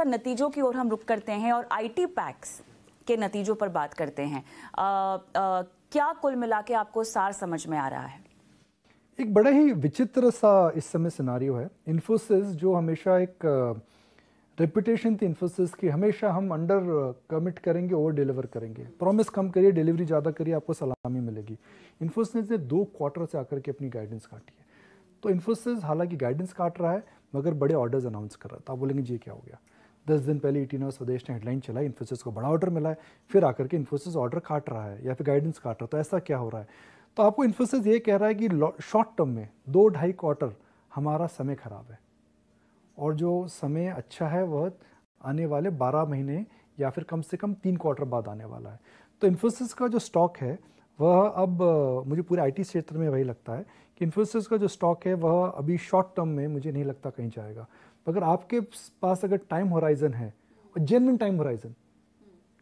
सा नतीजों की ओर हम रुक करते हैं और आईटी पैक्स के नतीजों पर बात करते हैं आ, आ, क्या कुल मिला के आपको सार समझ में आ रहा है एक बड़ा ही विचित्र सा इस समय सिनारियो है इन्फोसिस जो हमेशा एक रेपुटेशन थी इन्फोसिस की हमेशा हम अंडर कमिट करेंगे ओवर डिलीवर करेंगे प्रॉमिस कम करिए डिलीवरी ज़्यादा करिए आपको सलामी मिलेगी इन्फोसिस ने दो क्वार्टर से आकर के अपनी गाइडेंस काटी है तो इन्फोसिस हालांकि गाइडेंस काट रहा है मगर बड़े ऑर्डर्स अनाउंस कर रहा था तो आप बोलेंगे जी क्या हो गया दस दिन पहले ईटी e टी स्वदेश ने हेडलाइन चलाई इन्फोसिस को बड़ा ऑर्डर मिला है फिर आकर के इन्फोसिस ऑर्डर काट रहा है या फिर गाइडेंस काट रहा है तो ऐसा क्या हो रहा है तो आपको इन्फोसिस ये कह रहा है कि शॉर्ट टर्म में दो ढाई क्वार्टर हमारा समय ख़राब है और जो समय अच्छा है वह आने वाले बारह महीने या फिर कम से कम तीन क्वार्टर बाद आने वाला है तो इन्फोसिस का जो स्टॉक है वह अब मुझे पूरे आईटी क्षेत्र में वही लगता है कि इन्फोसिस का जो स्टॉक है वह अभी शॉर्ट टर्म में मुझे नहीं लगता कहीं जाएगा मगर आपके पास अगर टाइम होराइज़न है और जेनविन टाइम होराइज़न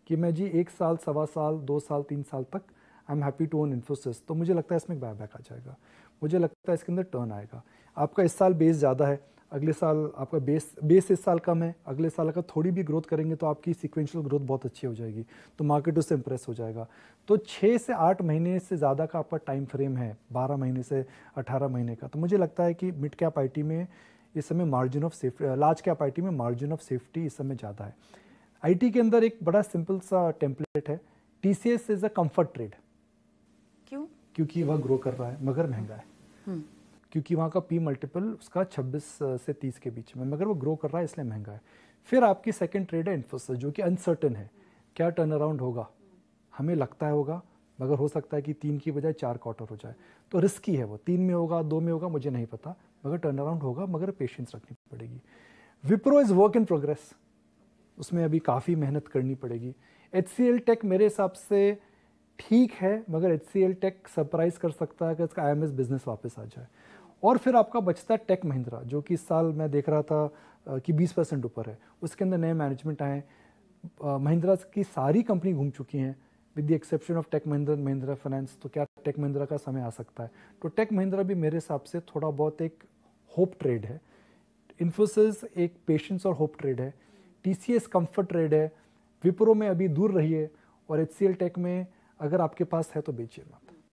कि मैं जी एक साल सवा साल दो साल तीन साल तक I am happy to own Infosys तो मुझे लगता है इसमें बाय बैक आ जाएगा मुझे लगता है इसके अंदर टर्न आएगा आपका इस साल बेस ज़्यादा है अगले साल आपका बेस बेस इस साल कम है अगले साल अगर थोड़ी भी ग्रोथ करेंगे तो आपकी सिक्वेंशियल ग्रोथ बहुत अच्छी हो जाएगी तो मार्केट उससे इंप्रेस हो जाएगा तो छः से आठ महीने से ज़्यादा का आपका टाइम फ्रेम है बारह महीने से अठारह महीने का तो मुझे लगता है कि मिड कैप आई में इस समय margin of safety large cap आई में मार्जिन ऑफ सेफ्टी इस समय ज़्यादा है आईटी के अंदर एक बड़ा सिंपल सा टेम्पलेट है T C S is a comfort trade क्यों क्योंकि वह ग्रो कर रहा है मगर महंगा है हम्म। क्योंकि वहाँ का पी मल्टीपल उसका 26 से 30 के बीच में मगर वो ग्रो कर रहा है इसलिए महंगा है फिर आपकी सेकंड ट्रेड है इन्फोसिस जो कि अनसर्टन है क्या टर्न अराउंड होगा हमें लगता है होगा मगर हो सकता है कि तीन की बजाय चार क्वार्टर हो जाए तो रिस्की है वो तीन में होगा दो में होगा मुझे नहीं पता मगर टर्न अराउंड होगा मगर पेशेंस रखनी पड़ेगी Wipro is work in progress उसमें अभी काफ़ी मेहनत करनी पड़ेगी एच सी एल टेक मेरे हिसाब से ठीक है मगर H C L tech surprise कर सकता है कि इसका आई एम एस बिज़नेस वापस आ जाए और फिर आपका बचता है टेक महिंद्रा जो कि इस साल मैं देख रहा था कि 20 परसेंट ऊपर है उसके अंदर नए मैनेजमेंट आए महिंद्रा की सारी कंपनी घूम चुकी हैं with the exception of tech Mahindra and Mahindra finance तो क्या टेक महिंद्रा का समय आ सकता है तो टेक महिंद्रा भी मेरे हिसाब से थोड़ा बहुत एक होप ट्रेड है इन्फोसिस एक पेशेंस और होप ट्रेड है T C S comfort trade है विप्रो में अभी दूर रहिए और एच सी एल टेक में अगर आपके पास है तो बेचिए मत